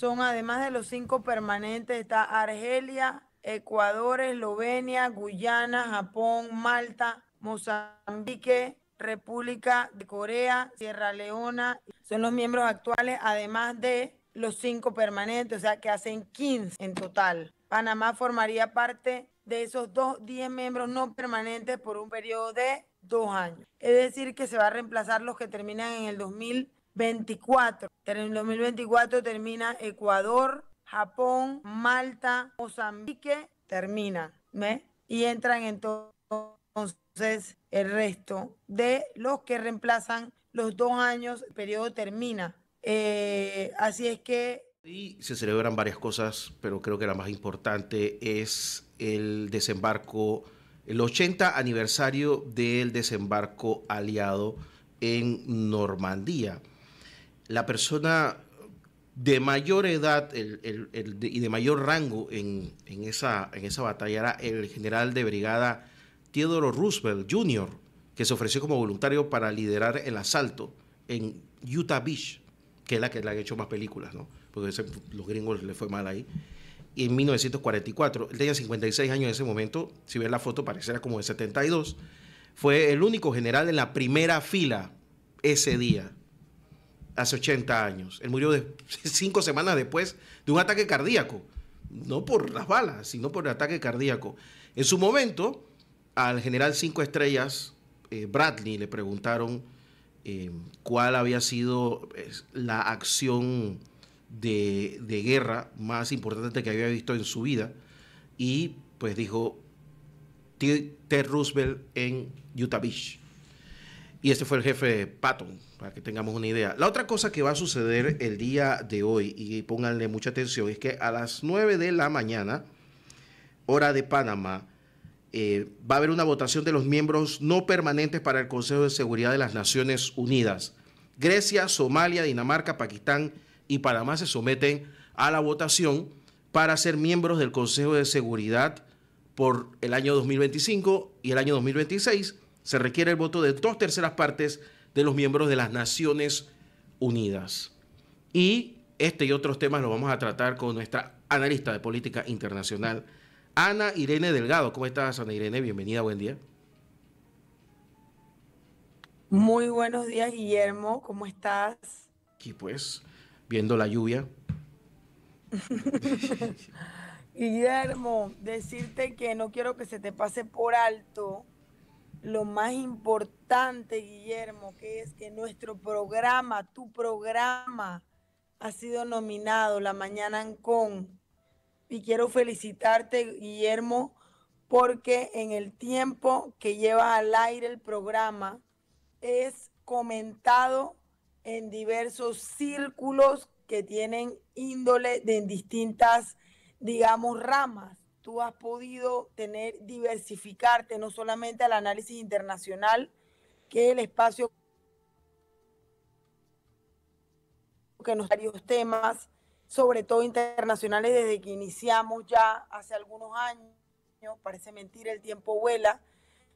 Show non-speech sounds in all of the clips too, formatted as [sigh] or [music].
son además de los cinco permanentes, está Argelia, Ecuador, Eslovenia, Guyana, Japón, Malta, Mozambique, República de Corea, Sierra Leona. Son los miembros actuales, además de los cinco permanentes, o sea que hacen 15 en total. Panamá formaría parte de esos dos 10 miembros no permanentes por un periodo de dos años. Es decir, que se va a reemplazar los que terminan en el 2000 ...24, En el 2024 termina Ecuador, Japón, Malta, Mozambique, termina. ¿me? Y entran entonces el resto de los que reemplazan los dos años, el periodo termina. Eh, así es que... se celebran varias cosas, pero creo que la más importante es el desembarco, el 80 aniversario del desembarco aliado en Normandía la persona de mayor edad y de mayor rango en, esa, batalla era el general de brigada Theodore Roosevelt Jr., que se ofreció como voluntario para liderar el asalto en Utah Beach, que es la que le han hecho más películas, ¿no? porque ese, los gringos le fue mal ahí. Y en 1944, él tenía 56 años en ese momento, si ves la foto pareciera como de 72, fue el único general en la primera fila ese día hace 80 años. Él murió [laughs] cinco semanas después de un ataque cardíaco, no por las balas, sino por el ataque cardíaco. En su momento, al general cinco estrellas, eh, Bradley, le preguntaron eh, cuál había sido la acción de, guerra más importante que había visto en su vida. Y pues dijo Ted Roosevelt en Utah Beach. Y este fue el jefe Patton para que tengamos una idea. La otra cosa que va a suceder el día de hoy, y pónganle mucha atención, es que a las 9 de la mañana, hora de Panamá, eh, va a haber una votación de los miembros no permanentes para el Consejo de Seguridad de las Naciones Unidas. Grecia, Somalia, Dinamarca, Pakistán y Panamá se someten a la votación para ser miembros del Consejo de Seguridad por el año 2025 y el año 2026. Se requiere el voto de dos terceras partes de los miembros de las Naciones Unidas. Y este y otros temas los vamos a tratar con nuestra analista de política internacional, Ana Irene Delgado. ¿Cómo estás, Ana Irene? Bienvenida, buen día. Muy buenos días, Guillermo. ¿Cómo estás? Aquí pues, viendo la lluvia. [laughs] Guillermo, decirte que no quiero que se te pase por alto lo más importante, Guillermo, que es que nuestro programa, tu programa, ha sido nominado La Mañana en Con. Y quiero felicitarte, Guillermo, porque en el tiempo que lleva al aire el programa, es comentado en diversos círculos que tienen índole de distintas, digamos, ramas tú has podido tener, diversificarte no solamente al análisis internacional, que el espacio que nos daría varios temas, sobre todo internacionales, desde que iniciamos ya hace algunos años, parece mentira, el tiempo vuela,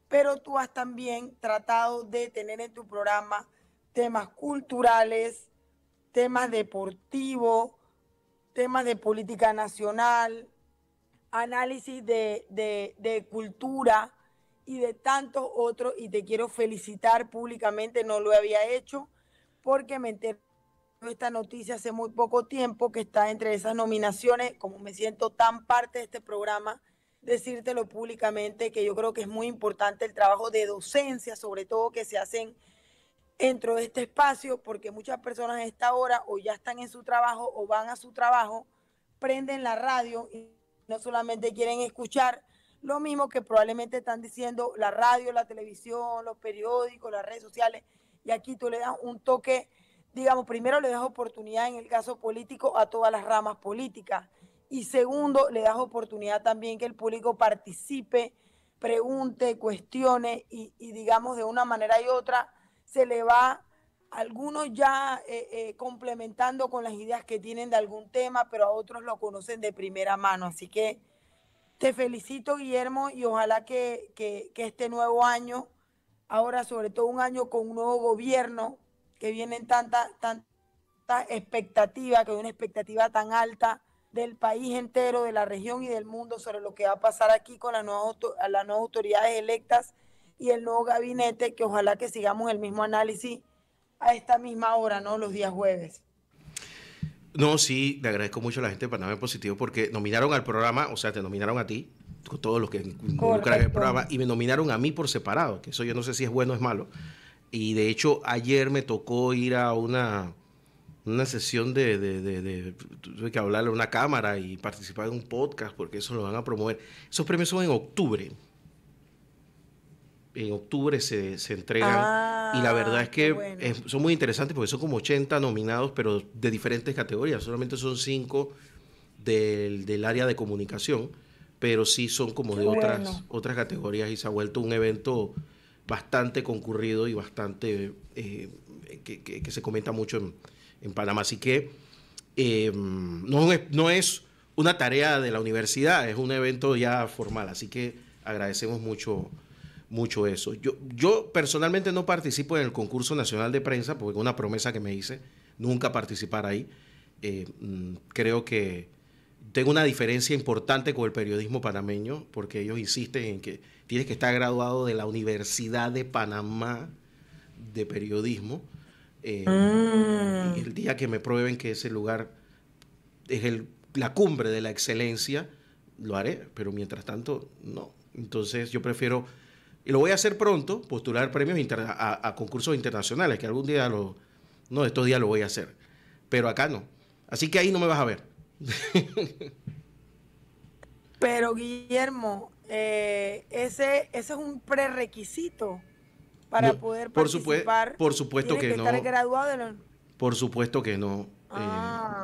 pero tú has también tratado de tener en tu programa temas culturales, temas deportivos, temas de política nacional, análisis de, de, cultura y de tantos otros, y te quiero felicitar públicamente, no lo había hecho, porque me enteré de esta noticia hace muy poco tiempo, que está entre esas nominaciones, como me siento tan parte de este programa, decírtelo públicamente, que yo creo que es muy importante el trabajo de docencia, sobre todo que se hacen dentro de este espacio, porque muchas personas a esta hora o ya están en su trabajo o van a su trabajo, prenden la radio y no solamente quieren escuchar lo mismo que probablemente están diciendo la radio, la televisión, los periódicos, las redes sociales, y aquí tú le das un toque, digamos, primero le das oportunidad en el caso político a todas las ramas políticas, y segundo, le das oportunidad también que el público participe, pregunte, cuestione, y, digamos, de una manera y otra se le va algunos ya eh, eh, complementando con las ideas que tienen de algún tema, pero a otros lo conocen de primera mano. Así que te felicito, Guillermo, y ojalá que, este nuevo año, ahora sobre todo un año con un nuevo gobierno, que vienen tantas tanta, tanta expectativas, que hay una expectativa tan alta del país entero, de la región y del mundo sobre lo que va a pasar aquí con las nuevas autoridades electas y el nuevo gabinete, que ojalá que sigamos el mismo análisis a esta misma hora, ¿no? Los días jueves. No, sí, le agradezco mucho a la gente de Panamá Positivo porque nominaron al programa, o sea, te nominaron a ti, con todos los que involucran el programa, y me nominaron a mí por separado, que eso yo no sé si es bueno o es malo. Y de hecho, ayer me tocó ir a una, una sesión de, de tuve que hablarle a una cámara y participar en un podcast porque eso lo van a promover. Esos premios son en octubre en octubre se, se entregan. y la verdad ah, es que son muy interesantes porque son como 80 nominados, pero de diferentes categorías. Solamente son 5 del, área de comunicación, pero sí son como de otras, otras categorías y se ha vuelto un evento bastante concurrido y bastante eh, que, se comenta mucho en, Panamá. Así que eh, no, no es una tarea de la universidad, es un evento ya formal. Así que agradecemos mucho mucho eso. Yo, yo personalmente no participo en el concurso nacional de prensa, porque una promesa que me hice, nunca participar ahí. Eh, mm, creo que tengo una diferencia importante con el periodismo panameño, porque ellos insisten en que tienes que estar graduado de la Universidad de Panamá de Periodismo. Eh, mm. el día que me prueben que ese lugar es el, la cumbre de la excelencia, lo haré, pero mientras tanto, no. Entonces yo prefiero y lo voy a hacer pronto, postular premios a, concursos internacionales, que algún día lo, no, estos días lo voy a hacer, pero acá no. Así que ahí no me vas a ver. [laughs] pero Guillermo, eh, ese, es un prerequisito para poder participar. por supuesto que, no. Estar eh, ah. graduado Por supuesto que no.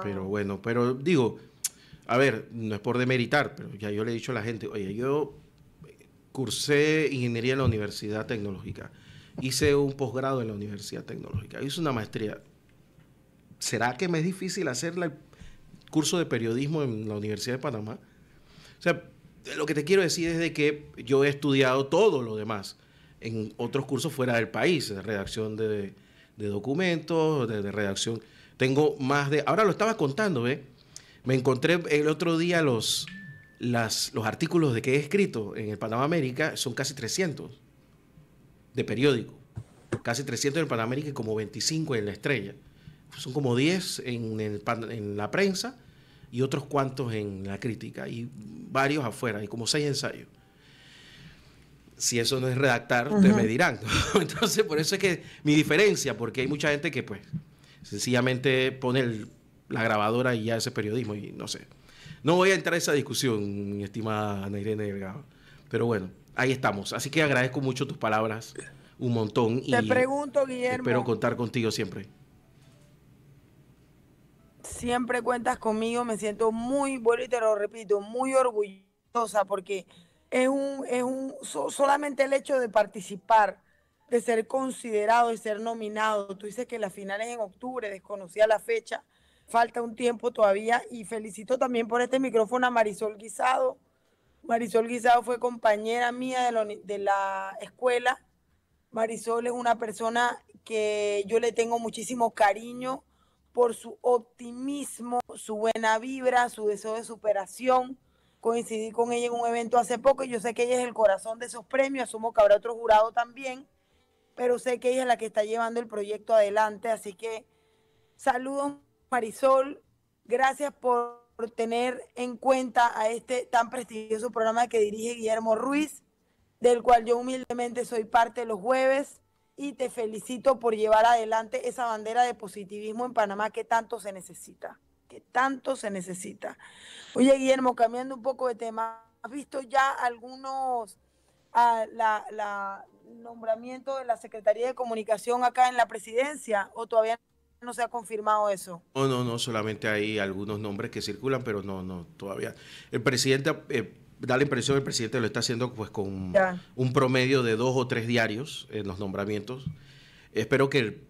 pero bueno, pero digo, a ver, no es por demeritar, pero ya yo le he dicho a la gente, oye, yo cursé ingeniería en la Universidad Tecnológica. Hice un posgrado en la Universidad Tecnológica. Hice una maestría. ¿Será que me es difícil hacer el curso de periodismo en la Universidad de Panamá? O sea, lo que te quiero decir es de que yo he estudiado todo lo demás en otros cursos fuera del país, de redacción de, documentos, de, redacción. Tengo más de... Ahora lo estaba contando, ¿ves? Me encontré el otro día los, los artículos de que he escrito en el Panamá América son casi 300 de periódico. Casi 300 en el Panamá América y como 25 en la estrella. Son como 10 en, en la prensa y otros cuantos en la crítica y varios afuera, y como 6 ensayos. Si eso no es redactar, te me dirán. [laughs] Entonces, por eso es que mi diferencia, porque hay mucha gente que pues sencillamente pone la grabadora y ya ese periodismo y no sé. No voy a entrar en esa discusión, mi estimada Ana Irene Delgado. Pero bueno, ahí estamos. Así que agradezco mucho tus palabras, un montón. Te pregunto, Guillermo. Espero contar contigo siempre. Siempre cuentas conmigo, me siento muy, bueno y te lo repito, muy orgullosa porque es un, es un, solamente el hecho de participar, de ser considerado, de ser nominado. Tú dices que la final es en octubre, desconocía la fecha falta un tiempo todavía y felicito también por este micrófono a Marisol Guisado. Marisol Guisado fue compañera mía de la, escuela. Marisol es una persona que yo le tengo muchísimo cariño por su optimismo, su buena vibra, su deseo de superación. Coincidí con ella en un evento hace poco y yo sé que ella es el corazón de esos premios, asumo que habrá otro jurado también, pero sé que ella es la que está llevando el proyecto adelante, así que saludos Marisol, gracias por tener en cuenta a este tan prestigioso programa que dirige Guillermo Ruiz, del cual yo humildemente soy parte los jueves y te felicito por llevar adelante esa bandera de positivismo en Panamá que tanto se necesita, que tanto se necesita. Oye, Guillermo, cambiando un poco de tema, ¿has visto ya algunos ah, a la, nombramiento de la Secretaría de Comunicación acá en la presidencia o todavía no se ha confirmado eso. No, no, no, solamente hay algunos nombres que circulan, pero no, no, todavía. El presidente, eh, da la impresión, el presidente lo está haciendo pues con un promedio de dos o tres diarios en los nombramientos. Espero que, eh,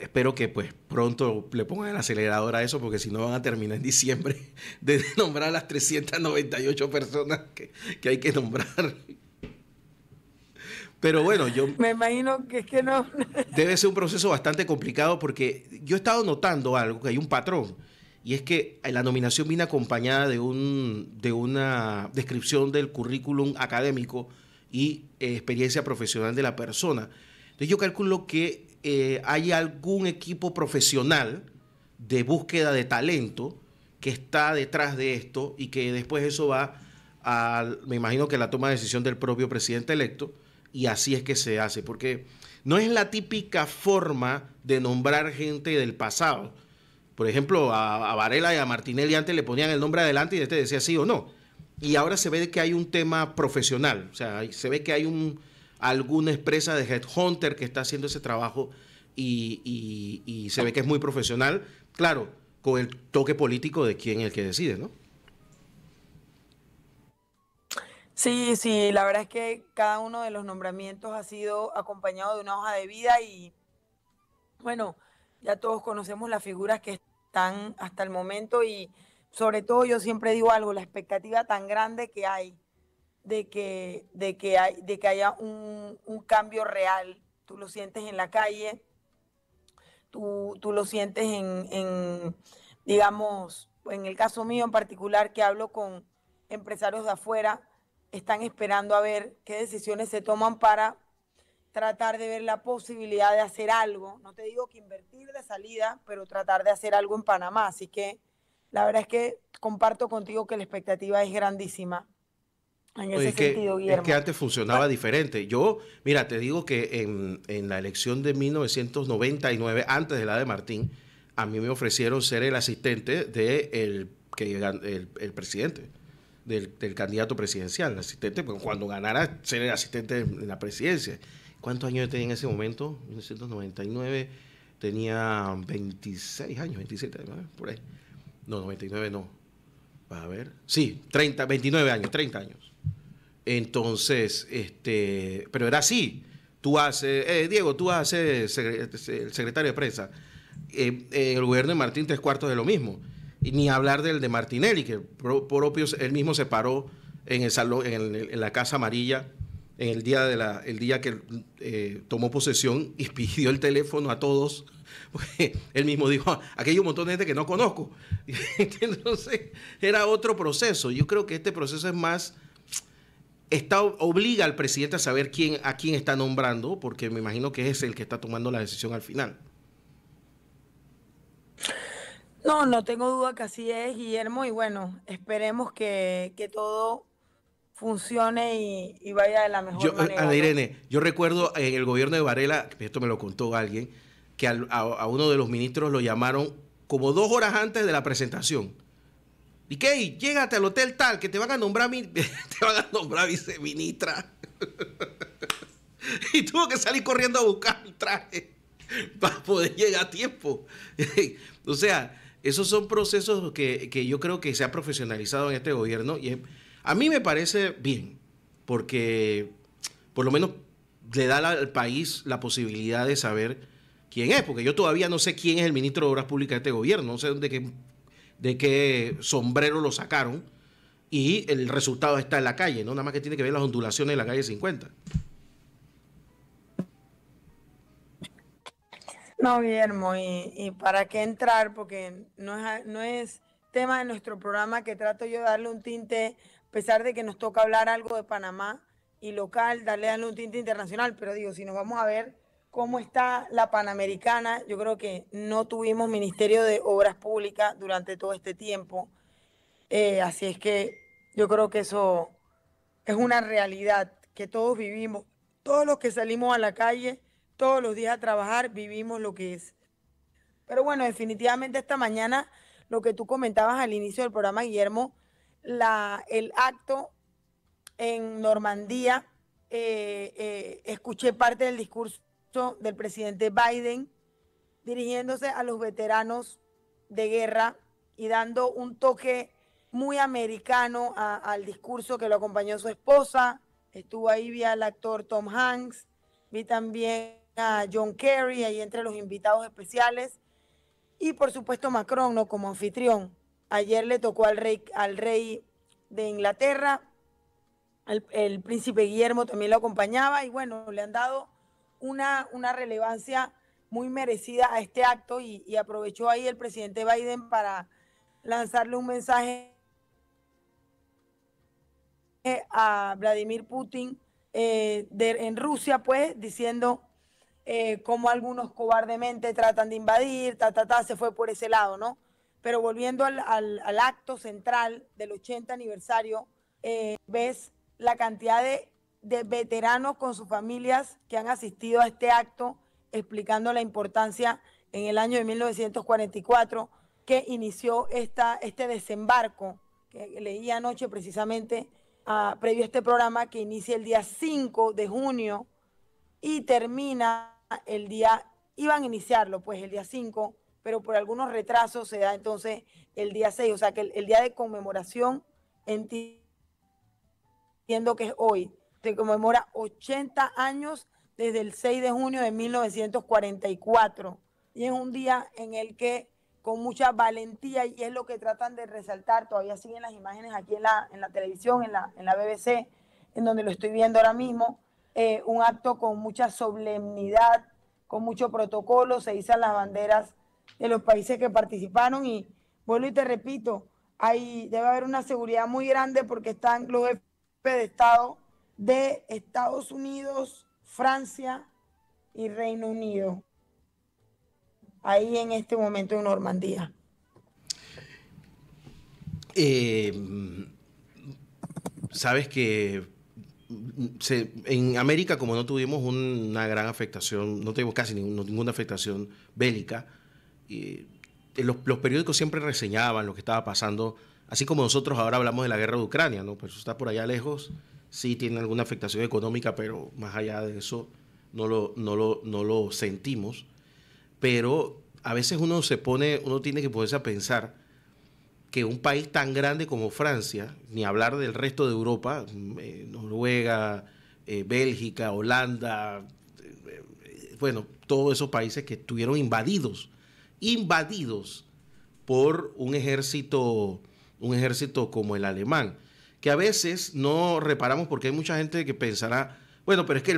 espero que pues pronto le pongan el acelerador a eso, porque si no van a terminar en diciembre [laughs] de nombrar a las 398 personas que hay que nombrar. Pero bueno, yo... Me imagino que es que no... debe ser un proceso bastante complicado porque yo he estado notando algo, que hay un patrón, y es que la nominación viene acompañada de, un, de una descripción del currículum académico y eh, experiencia profesional de la persona. Entonces yo calculo que eh, hay algún equipo profesional de búsqueda de talento que está detrás de esto y que después eso va a, me imagino que la toma de decisión del propio presidente electo, y así es que se hace, porque no es la típica forma de nombrar gente del pasado. Por ejemplo, a, Varela y a Martinelli antes le ponían el nombre adelante y este decía sí o no. Y ahora se ve que hay un tema profesional, o sea, se ve que hay un, alguna empresa de headhunter que está haciendo ese trabajo y, y se ve que es muy profesional. Claro, con el toque político de quién es el que decide, ¿no? Sí, sí, la verdad es que cada uno de los nombramientos ha sido acompañado de una hoja de vida y bueno, ya todos conocemos las figuras que están hasta el momento y sobre todo yo siempre digo algo, la expectativa tan grande que hay de que, de que, hay, de que haya un, cambio real. Tú lo sientes en la calle, tú, tú lo sientes en, en, digamos, en el caso mío en particular que hablo con empresarios de afuera están esperando a ver qué decisiones se toman para tratar de ver la posibilidad de hacer algo. No te digo que invertir de salida, pero tratar de hacer algo en Panamá. Así que la verdad es que comparto contigo que la expectativa es grandísima. En ese sentido, Es que antes funcionaba diferente. Yo, mira, te digo que en, la elección de 1999, antes de la de Martín, a mí me ofrecieron ser el asistente de el presidente del, candidato presidencial, el asistente, cuando ganara ser el asistente de la presidencia. ¿Cuántos años tenía en ese momento? 1999 tenía 26 años, 27, por ahí. No, 99 no. A ver. Sí, 30, 29 años, 30 años. Entonces, este, pero era así. Tú haces, eh, Diego, tú haces el secretario de prensa. Eh, el gobierno de Martín Tres Cuartos de lo mismo ni hablar del de Martinelli, que propio, él mismo se paró en, el salón, en, la Casa Amarilla en el día, de la, el día que eh, tomó posesión y [laughs] pidió el teléfono a todos. [laughs] él mismo dijo, aquí hay un montón de gente que no conozco. [laughs] Entonces, era otro proceso. Yo creo que este proceso es más... Está, obliga al presidente a saber quién, a quién está nombrando, porque me imagino que es el que está tomando la decisión al final. No, no tengo duda que así es, Guillermo, y bueno, esperemos que, todo funcione y, vaya de la mejor eh, manera. Irene, yo recuerdo en el gobierno de Varela, esto me lo contó alguien, que a, uno de los ministros lo llamaron como dos horas antes de la presentación. Y que, llégate al hotel tal, que te van a nombrar, [laughs] te van viceministra. [laughs] y tuvo que salir corriendo a buscar mi traje para poder llegar a tiempo. [laughs] o sea, esos son procesos que, yo creo que se ha profesionalizado en este gobierno y em, a mí me parece bien, porque por lo menos le da al país la posibilidad de saber quién es, porque yo todavía no sé quién es el ministro de Obras Públicas de este gobierno, no sé de qué, de qué sombrero lo sacaron y el resultado está en la calle, ¿no? Nada más que tiene que ver las ondulaciones de la calle 50. No, Guillermo, y, para qué entrar, porque no es, no es tema de nuestro programa que trato yo de darle un tinte, a pesar de que nos toca hablar algo de Panamá y local, darle, un tinte internacional, pero digo, si nos vamos a ver cómo está la Panamericana, yo creo que no tuvimos Ministerio de Obras Públicas durante todo este tiempo, eh, así es que yo creo que eso es una realidad que todos vivimos, todos los que salimos a la calle todos los días a trabajar, vivimos lo que es. Pero bueno, definitivamente esta mañana, lo que tú comentabas al inicio del programa, Guillermo, la, el acto en Normandía, eh, eh, escuché parte del discurso del presidente Biden dirigiéndose a los veteranos de guerra y dando un toque muy americano al discurso que lo acompañó su esposa. Estuvo ahí, vi al actor Tom Hanks, vi también John Kerry ahí entre los invitados especiales y por supuesto Macron, Como anfitrión. Ayer le tocó al rey, al rey de Inglaterra, el, príncipe Guillermo también lo acompañaba y bueno, le han dado una, una relevancia muy merecida a este acto y, aprovechó ahí el presidente Biden para lanzarle un mensaje a Vladimir Putin eh, en Rusia, pues, diciendo eh, cómo algunos cobardemente tratan de invadir, ta, se fue por ese lado, ¿no? Pero volviendo al, acto central del 80 aniversario, eh, ves la cantidad de, veteranos con sus familias que han asistido a este acto explicando la importancia en el año de 1944 que inició esta, este desembarco, que leí anoche precisamente, ah, previo a este programa, que inicia el día 5 de junio y termina el día, iban a iniciarlo pues el día 5, pero por algunos retrasos se da entonces el día 6, o sea que el, día de conmemoración entiendo que es hoy, se conmemora 80 años desde el 6 de junio de 1944 y es un día en el que con mucha valentía y es lo que tratan de resaltar, todavía siguen las imágenes aquí en la, en la televisión, en la, en la BBC, en donde lo estoy viendo ahora mismo, eh, un acto con mucha solemnidad, con mucho protocolo, se izan las banderas de los países que participaron y vuelvo y te repito, ahí debe haber una seguridad muy grande porque están los jefes de Estado de Estados Unidos, Francia y Reino Unido, ahí en este momento en Normandía. Eh, Sabes que se, en América, como no tuvimos una gran afectación, no tuvimos casi ninguna afectación bélica, eh, los, periódicos siempre reseñaban lo que estaba pasando, así como nosotros ahora hablamos de la guerra de Ucrania, ¿no? Pues eso está por allá lejos, sí tiene alguna afectación económica, pero más allá de eso no lo, no lo, no lo sentimos. Pero a veces uno se pone, uno tiene que ponerse a pensar que un país tan grande como Francia, ni hablar del resto de Europa, mm, eh, Noruega, eh, Bélgica, Holanda, eh, bueno, todos esos países que estuvieron invadidos, invadidos por un ejército, un ejército como el alemán, que a veces no reparamos porque hay mucha gente que pensará, bueno, pero es que,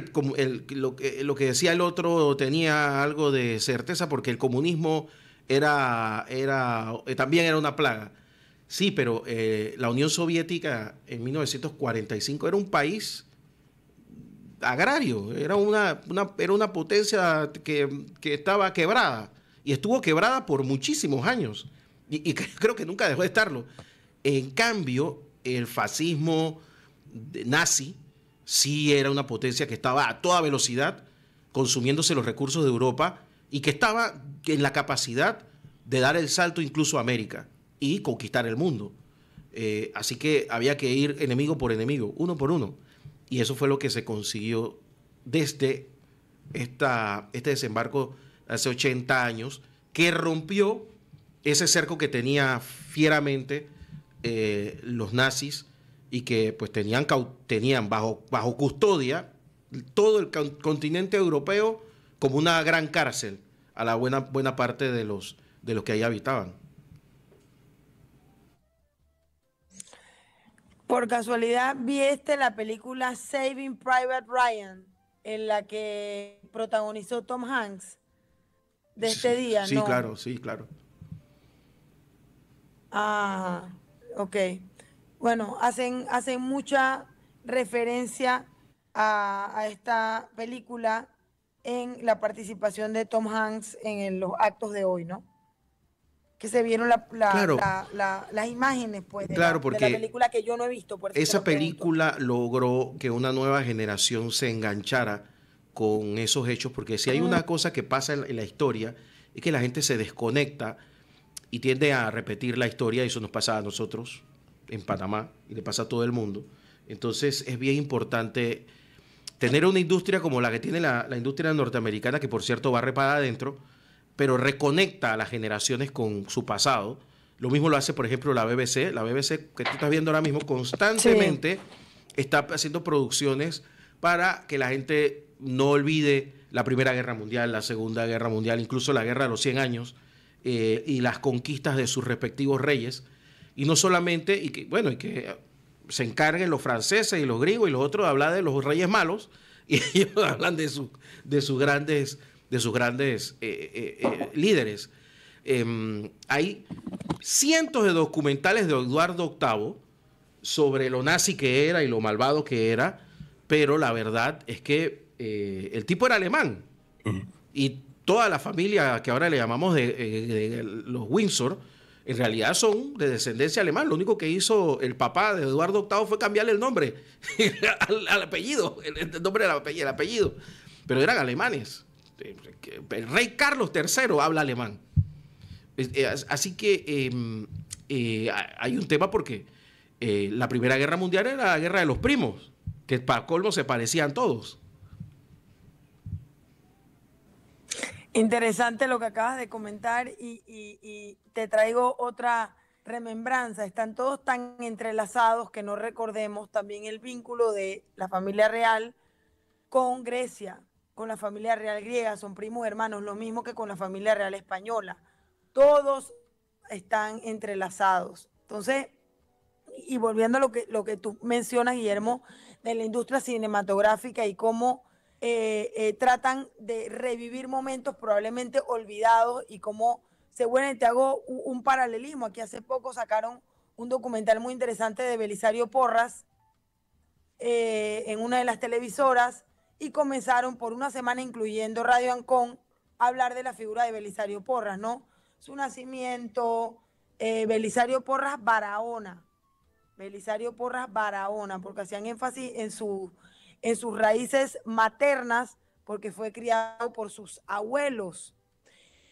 lo, que lo que decía el otro tenía algo de certeza porque el comunismo era, era, también era una plaga. Sí, pero eh, la Unión Soviética en 1945 era un país agrario, era una, era una potencia que, estaba quebrada y estuvo quebrada por muchísimos años y, y, creo que nunca dejó de estarlo. En cambio, el fascismo nazi sí era una potencia que estaba a toda velocidad consumiéndose los recursos de Europa y que estaba en la capacidad de dar el salto incluso a América y conquistar el mundo. Eh, así que había que ir enemigo por enemigo, uno por uno. Y eso fue lo que se consiguió desde esta, este desembarco hace 80 años, que rompió ese cerco que tenía fieramente eh, los nazis y que pues tenían, tenían bajo, bajo custodia todo el continente europeo como una gran cárcel a la buena, buena parte de los, de los que ahí habitaban. Por casualidad, vi este, la película Saving Private Ryan, en la que protagonizó Tom Hanks? De este día, sí, ¿no? Sí, claro, sí, claro. Ah, ok. Bueno, hacen, hacen mucha referencia a, esta película en la participación de Tom Hanks en los actos de hoy, ¿no? que se vieron la, las imágenes pues, de, la, película que yo no he visto. esa película logró que una nueva generación se enganchara con esos hechos, porque si hay una cosa que pasa en, la historia, es que la gente se desconecta y tiende a repetir la historia, y eso nos pasa a nosotros en Panamá, y le pasa a todo el mundo. Entonces es bien importante tener una industria como la que tiene la, industria norteamericana, que por cierto va para adentro, pero reconecta a las generaciones con su pasado. Lo mismo lo hace, por ejemplo, la BBC. La BBC, que tú estás viendo ahora mismo, constantemente está haciendo producciones para que la gente no olvide la Primera Guerra Mundial, la Segunda Guerra Mundial, incluso la Guerra de los 100 Años eh, y las conquistas de sus respectivos reyes. Y no solamente, y que, bueno, y que se encarguen los franceses y los griegos y los otros de hablar de los reyes malos, [laughs] y ellos hablan de, de sus grandes de sus grandes eh, eh, eh, líderes. Em, hay cientos de documentales de Eduardo VIII sobre lo nazi que era y lo malvado que era, pero la verdad es que el tipo era alemán y toda la familia que ahora le llamamos de, los Windsor, en realidad son de descendencia alemán. Lo único que hizo el papá de Eduardo VIII fue cambiarle el nombre [laughs] al, apellido, el, nombre del el apellido, Pero eran alemanes el rey Carlos III habla alemán. Eh, así que em, eh, hay un tema porque eh, la Primera Guerra Mundial era la guerra de los primos, que para colmo se parecían todos. Interesante lo que acabas de comentar y te traigo otra remembranza. Están todos tan entrelazados que no recordemos también el vínculo de la familia real con Grecia, con la familia real griega, son primos hermanos, lo mismo que con la familia real española. Todos están entrelazados. Entonces, y volviendo a lo que, lo que tú mencionas, Guillermo, de la industria cinematográfica y cómo eh, eh, tratan de revivir momentos probablemente olvidados y cómo se vuelven, te hago un, paralelismo. Aquí hace poco sacaron un documental muy interesante de Belisario Porras eh, en una de las televisoras y comenzaron por una semana, incluyendo Radio Ancón, a hablar de la figura de Belisario Porras, ¿no? Su nacimiento, eh, Belisario Porras Barahona, Belisario Porras Barahona, porque hacían énfasis en, su, en sus raíces maternas, porque fue criado por sus abuelos.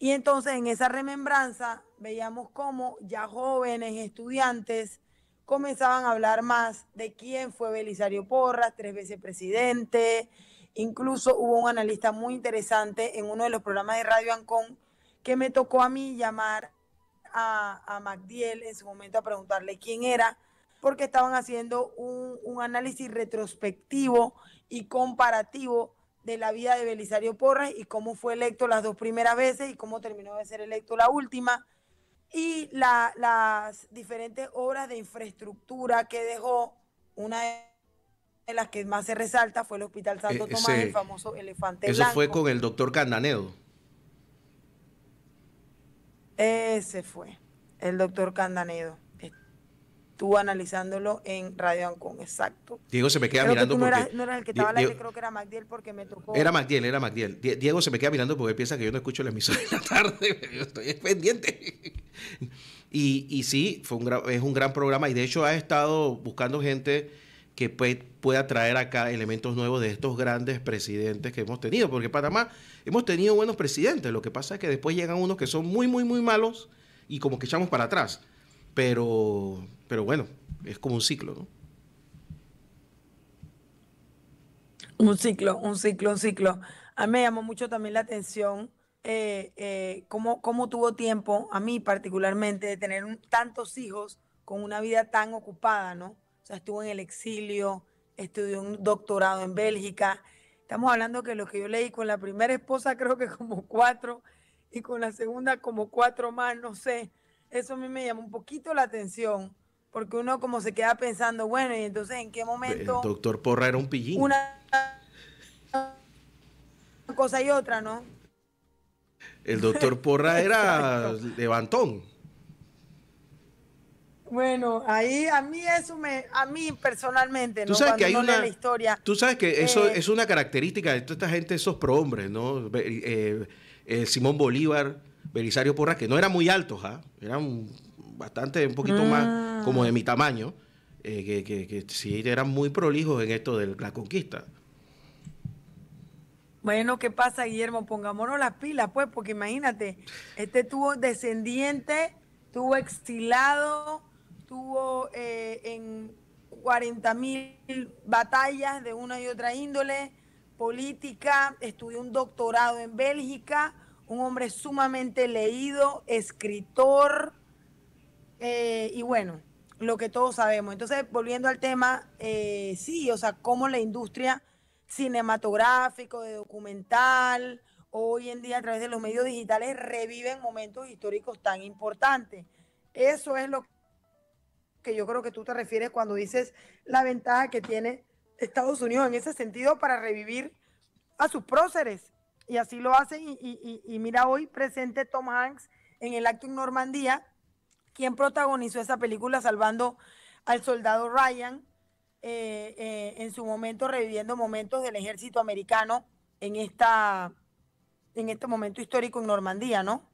Y entonces en esa remembranza veíamos cómo ya jóvenes estudiantes comenzaban a hablar más de quién fue Belisario Porras, tres veces presidente, Incluso hubo un analista muy interesante en uno de los programas de Radio Ancón que me tocó a mí llamar a, a MacDiel en su momento a preguntarle quién era, porque estaban haciendo un, análisis retrospectivo y comparativo de la vida de Belisario Porres y cómo fue electo las dos primeras veces y cómo terminó de ser electo la última y las diferentes obras de infraestructura que dejó, una de las que más se resalta fue el Hospital e, Santo Tomás, el famoso elefante. Eso fue con el doctor Candanedo. Ese fue, el doctor Candanedo. Estuvo analizándolo en Radio Ancón, exacto. Diego se me queda mirando porque... No era el que estaba hablando creo que era Magdiel porque me tocó... Era Magdiel, era Magdiel. Diego se me queda mirando porque piensa que yo no escucho la emisión [laughs] de la tarde, yo estoy pendiente. [laughs] Y, sí, fue es un gran programa y de hecho ha estado buscando gente que pueda traer acá elementos nuevos de estos grandes presidentes que hemos tenido, porque Panamá hemos tenido buenos presidentes, lo que pasa es que después llegan unos que son muy, muy, muy malos y como que echamos para atrás, pero, pero bueno, es como un ciclo, ¿no? Un ciclo, un ciclo, un ciclo. A mí me llamó mucho también la atención eh, eh, cómo, tuvo tiempo, a mí particularmente, de tener tantos hijos con una vida tan ocupada, ¿no? sea, estuvo en el exilio, estudió un doctorado en Bélgica. Estamos hablando que lo que yo leí con la primera esposa creo que como cuatro y con la segunda como cuatro más, no sé. Eso a mí me llama un poquito la atención porque uno como se queda pensando, bueno, y entonces en qué pues, momento... El doctor Porra era un pillín. Una cosa y otra, ¿no? El doctor Porra era levantón. Bueno, ahí a mí eso me, a mí personalmente, ¿no? ¿Tú sabes que hay una, la historia. Tú sabes que eso eh, es una característica de toda esta gente, esos prohombres, ¿no? Eh, eh, Simón Bolívar, Belisario Porras, que no eran muy altos, ¿ah? Eran bastante, un poquito más ah. como de mi tamaño, que, sí eran muy prolijos en esto de la conquista. Bueno, ¿qué pasa, Guillermo? Pongámonos las pilas, pues, porque imagínate, este tuvo descendiente, tuvo exilado, estuvo eh, en 40.000 batallas de una y otra índole, política, estudió un doctorado en Bélgica, un hombre sumamente leído, escritor, eh, y bueno, lo que todos sabemos. Entonces, volviendo al tema, eh, sí, o sea, cómo la industria cinematográfica, de documental, hoy en día a través de los medios digitales reviven momentos históricos tan importantes. Eso es lo que que yo creo que tú te refieres cuando dices la ventaja que tiene Estados Unidos en ese sentido para revivir a sus próceres. Y así lo hacen. Y, mira hoy presente Tom Hanks en el acto en Normandía, quien protagonizó esa película salvando al soldado Ryan, eh, eh, en su momento reviviendo momentos del ejército americano en, esta, en este momento histórico en Normandía, ¿no?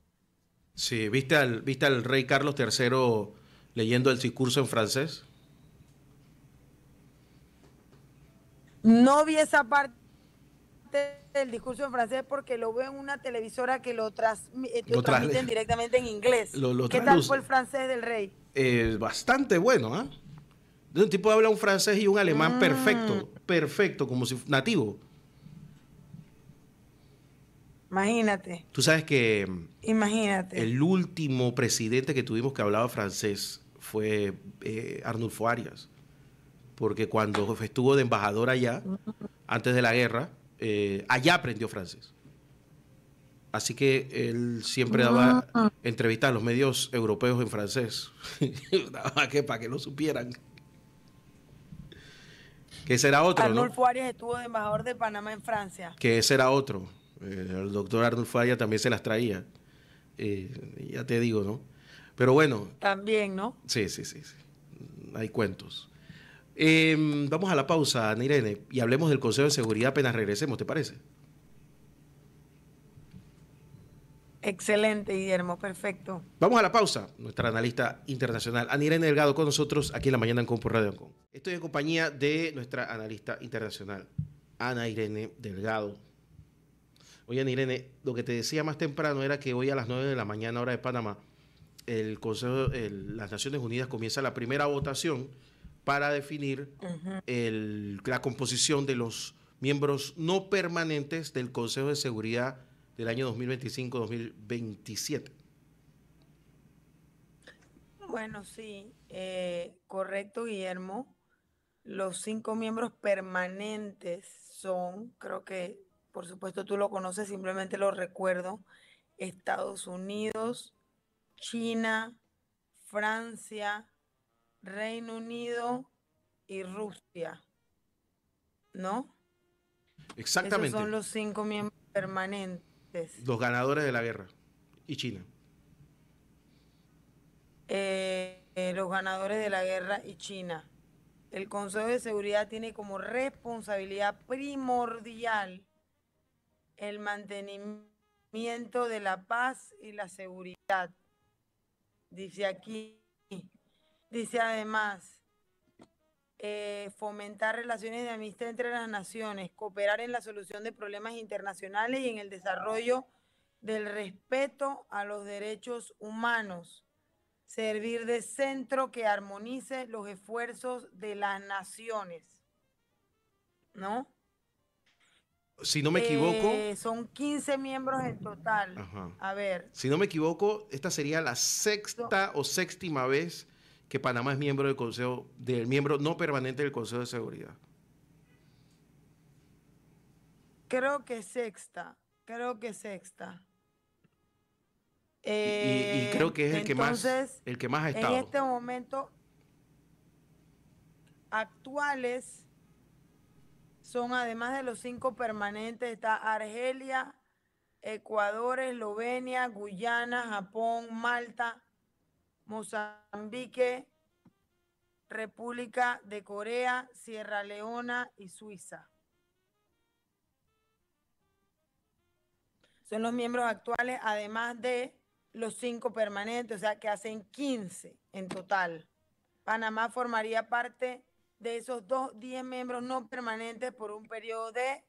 Sí, viste al, viste al rey Carlos III leyendo el discurso en francés? No vi esa parte del discurso en francés porque lo veo en una televisora que lo, eh, transmiten directamente en inglés. ¿Qué tal fue el francés del rey? Eh, bastante bueno, ¿ah? Un tipo habla un francés y un alemán mm. perfecto, perfecto, como si nativo. Imagínate. Tú sabes que. Mm, Imagínate. El último presidente que tuvimos que hablaba francés fue eh, Arnulfo Arias, porque cuando estuvo de embajador allá, antes de la guerra, eh, allá aprendió francés. Así que él siempre daba ah. entrevistas a los medios europeos en francés, [laughs] que para que lo supieran. Que será otro. Arnulfo Arias estuvo de embajador de Panamá en Francia. Que ese era otro. Eh, el doctor Arnulfo Arias también se las traía. ya te digo, ¿no? Pero bueno. También, ¿no? Sí, sí, sí. Hay cuentos. Em, vamos a la pausa, Nirene, y hablemos del Consejo de Seguridad apenas regresemos, ¿te parece? Excelente, Guillermo, perfecto. Vamos a la pausa. Nuestra analista internacional, Irene Delgado, con nosotros aquí en la mañana en Compo Radio Estoy en compañía de nuestra analista internacional, Ana Irene Delgado. Oye, Anirene, lo que te decía más temprano era que hoy a las 9 de la mañana, hora de Panamá, el Consejo, de las Naciones Unidas comienza la primera votación para definir la composición de los miembros no permanentes del Consejo de Seguridad del año 2025-2027. Bueno, sí, eh, correcto, Guillermo. Los cinco miembros permanentes son, creo que, por supuesto tú lo conoces, simplemente lo recuerdo, Estados Unidos, China, Francia, Reino Unido y Rusia. ¿No? Exactamente. son los cinco miembros permanentes. Los ganadores de la guerra. Y China. Eh, eh, los ganadores de la guerra y China. El Consejo de Seguridad tiene como responsabilidad primordial el mantenimiento de la paz y la seguridad dice aquí. Dice además, eh, fomentar relaciones de amistad entre las naciones, cooperar en la solución de problemas internacionales y en el desarrollo del respeto a los derechos humanos, servir de centro que armonice los esfuerzos de las naciones. ¿No? Si no me equivoco. Eh, son 15 miembros en total. A ver. Si no me equivoco, esta sería la sexta o séptima vez que Panamá es miembro del Consejo, del miembro no permanente del Consejo de Seguridad. Creo que sexta. Creo que sexta. y, eh, creo que es el que más el que más ha estado. En este momento actuales son además de los cinco permanentes, está Argelia, Ecuador, Eslovenia, Guyana, Japón, Malta, Mozambique, República de Corea, Sierra Leona y Suiza. Son los miembros actuales, además de los cinco permanentes, o sea que hacen 15 en total. Panamá formaría parte de esos dos, 10 miembros no permanentes por un periodo de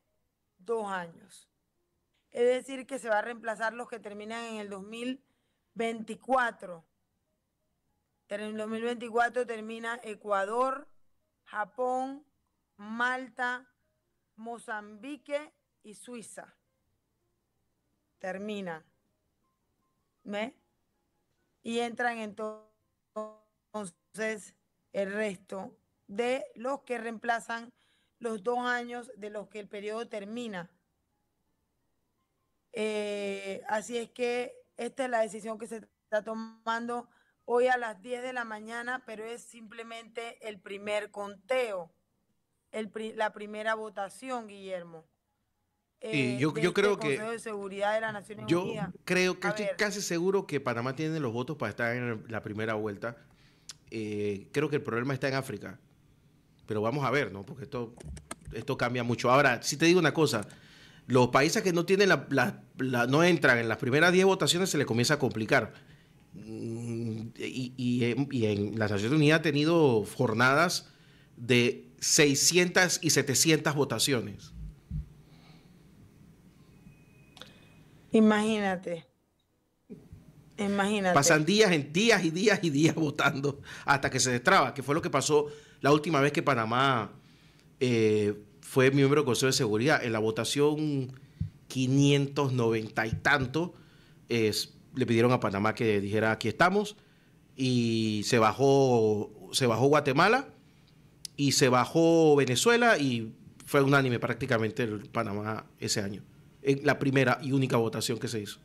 dos años. Es decir, que se va a reemplazar los que terminan en el 2024. En el 2024 termina Ecuador, Japón, Malta, Mozambique y Suiza. Termina. ¿Ve? Y entran entonces el resto de los que reemplazan los dos años de los que el periodo termina. Eh, así es que esta es la decisión que se está tomando hoy a las 10 de la mañana, pero es simplemente el primer conteo, el la primera votación, Guillermo. y eh, yo, este creo que. Seguridad de yo creo que estoy casi seguro que Panamá tiene los votos para estar en la primera vuelta. Eh, creo que el problema está en África. Pero vamos a ver, ¿no? Porque esto, esto cambia mucho. Ahora, si te digo una cosa, los países que no tienen la, no entran en las primeras 10 votaciones se les comienza a complicar. Y, mm, y, y en las Naciones Unidas ha tenido jornadas de 600 y 700 votaciones. Imagínate. Pasan días en días y días y días votando hasta que se destraba, que fue lo que pasó la última vez que Panamá eh, fue miembro del Consejo de Seguridad. En la votación 590 y tanto, le pidieron a Panamá que dijera aquí estamos y se bajó, se bajó Guatemala y se bajó Venezuela y fue unánime prácticamente el Panamá ese año, Es la primera y única votación que se hizo.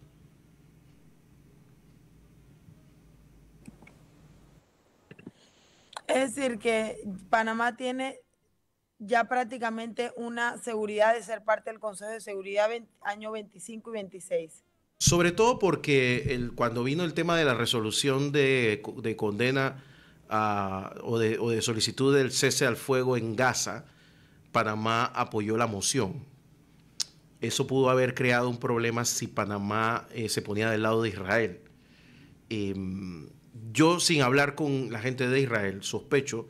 Es decir, que Panamá tiene ya prácticamente una seguridad de ser parte del Consejo de Seguridad año 25 y 26. Sobre todo porque cuando vino el tema de la resolución de, condena ah, o, de, solicitud del cese al fuego en Gaza, Panamá apoyó la moción. Eso pudo haber creado un problema si Panamá eh, se ponía del lado de Israel. Em, yo sin hablar con la gente de Israel, sospecho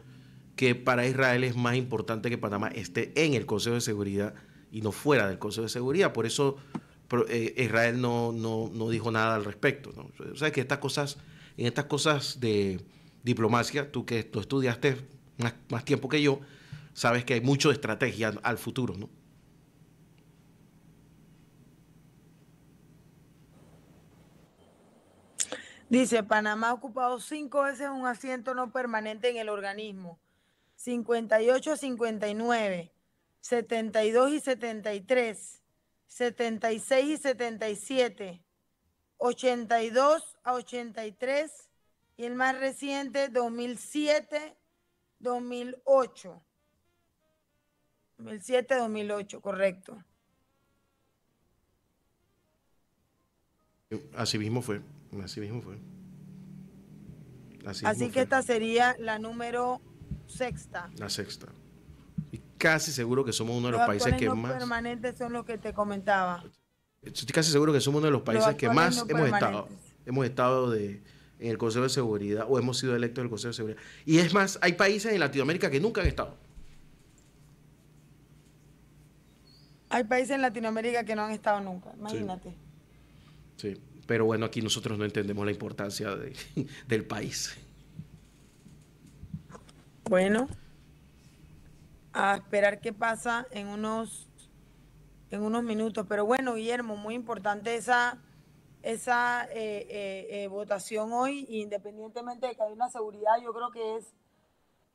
que para Israel es más importante que Panamá esté en el Consejo de Seguridad y no fuera del Consejo de Seguridad. Por eso eh, Israel no, no, dijo nada al respecto. O sea que estas cosas, en estas cosas de diplomacia, tú que tú estudiaste más, tiempo que yo, sabes que hay mucho de estrategia al futuro, ¿no? Dice, Panamá ha ocupado cinco veces un asiento no permanente en el organismo, 58 a 59, 72 y 73, 76 y 77, 82 a 83 y el más reciente 2007, 2008. 2007, 2008, correcto. Así mismo fue. Así mismo fue. Así, que esta sería la número sexta. La sexta. Y casi seguro que somos uno de los, países que más. permanentes son los que te comentaba. Estoy casi seguro que somos uno de los países que más hemos estado. Hemos estado de, en el Consejo de Seguridad o hemos sido electos del Consejo de Seguridad. Y es más, hay países en Latinoamérica que nunca han estado. Hay países en Latinoamérica que no han estado nunca, imagínate. sí. Pero bueno, aquí nosotros no entendemos la importancia [laughs] del país. Bueno, a esperar qué pasa en unos, en unos minutos. Pero bueno, Guillermo, muy importante esa, esa eh, eh, eh, votación hoy, independientemente de que haya una seguridad, yo creo que es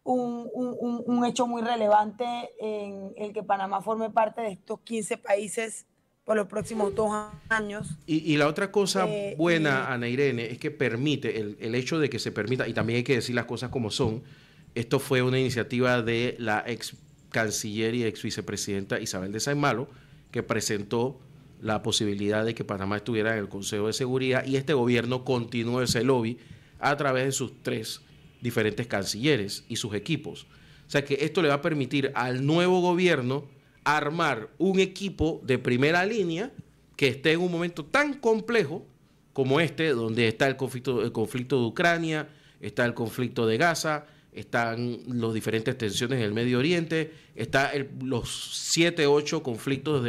un, un, un hecho muy relevante en el que Panamá forme parte de estos 15 países por los próximos dos años. Y, la otra cosa eh, buena, Ana Irene, es que permite el, hecho de que se permita, y también hay que decir las cosas como son, esto fue una iniciativa de la ex canciller y ex vicepresidenta Isabel de Saimalo, que presentó la posibilidad de que Panamá estuviera en el Consejo de Seguridad y este gobierno continuó ese lobby a través de sus tres diferentes cancilleres y sus equipos. O sea que esto le va a permitir al nuevo gobierno armar un equipo de primera línea que esté en un momento tan complejo como este, donde está el conflicto, el conflicto de Ucrania, está el conflicto de Gaza, están las diferentes tensiones en el Medio Oriente, están los siete ocho conflictos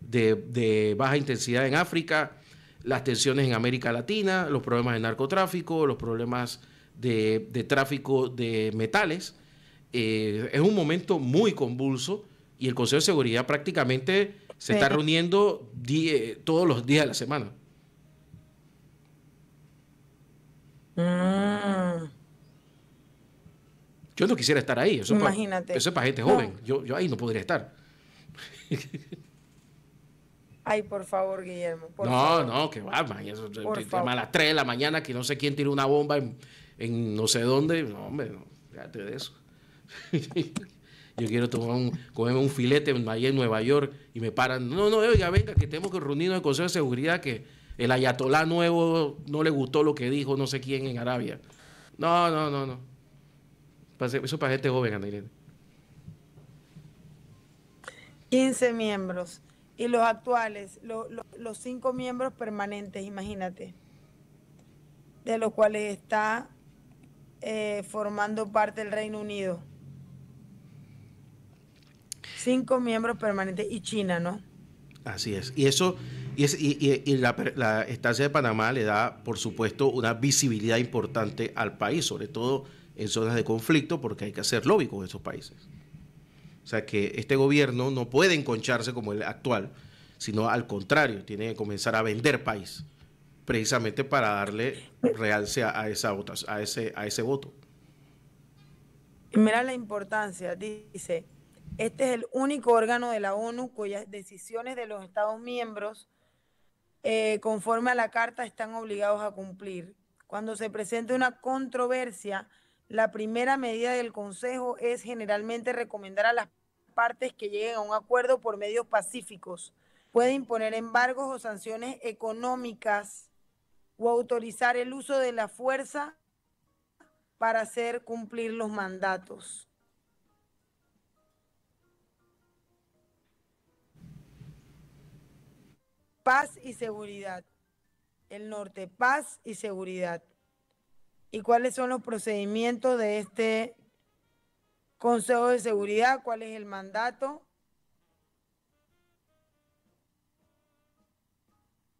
de, baja intensidad en África, las tensiones en América Latina, los problemas de narcotráfico, los problemas de, tráfico de metales. Eh, es un momento muy convulso y el Consejo de Seguridad prácticamente se está reuniendo eh, todos los días de la semana. Mm. Yo no quisiera estar ahí. Eso Imagínate. eso es para gente joven. Yo, ahí no podría estar. [laughs] Ay, por favor, Guillermo. no, no, que va, a las 3 de la mañana que no sé quién tiró una bomba en, no sé dónde. No, hombre, fíjate de eso. [laughs] yo quiero tomar un, un filete ahí en Nueva York y me paran. No, no, oiga, venga, que tenemos que reunirnos en el Consejo de Seguridad que el ayatolá nuevo no le gustó lo que dijo no sé quién en Arabia. No, no, no, no. Eso para gente joven, Ana 15 miembros. Y los actuales, los cinco miembros permanentes, imagínate. De los cuales está eh, formando parte el Reino Unido cinco miembros permanentes y China, ¿no? Así es. Y eso, y, es, la, estancia de Panamá le da, por supuesto, una visibilidad importante al país, sobre todo en zonas de conflicto, porque hay que hacer lobby con esos países. O sea que este gobierno no puede enconcharse como el actual, sino al contrario, tiene que comenzar a vender país, precisamente para darle realce a, esa, a, ese, a ese voto. Mira la importancia, dice, este es el único órgano de la ONU cuyas decisiones de los Estados miembros, eh, conforme a la Carta, están obligados a cumplir. Cuando se presente una controversia, la primera medida del Consejo es generalmente recomendar a las partes que lleguen a un acuerdo por medios pacíficos. Puede imponer embargos o sanciones económicas o autorizar el uso de la fuerza para hacer cumplir los mandatos. paz y seguridad. El norte, paz y seguridad. ¿Y cuáles son los procedimientos de este Consejo de Seguridad? ¿Cuál es el mandato?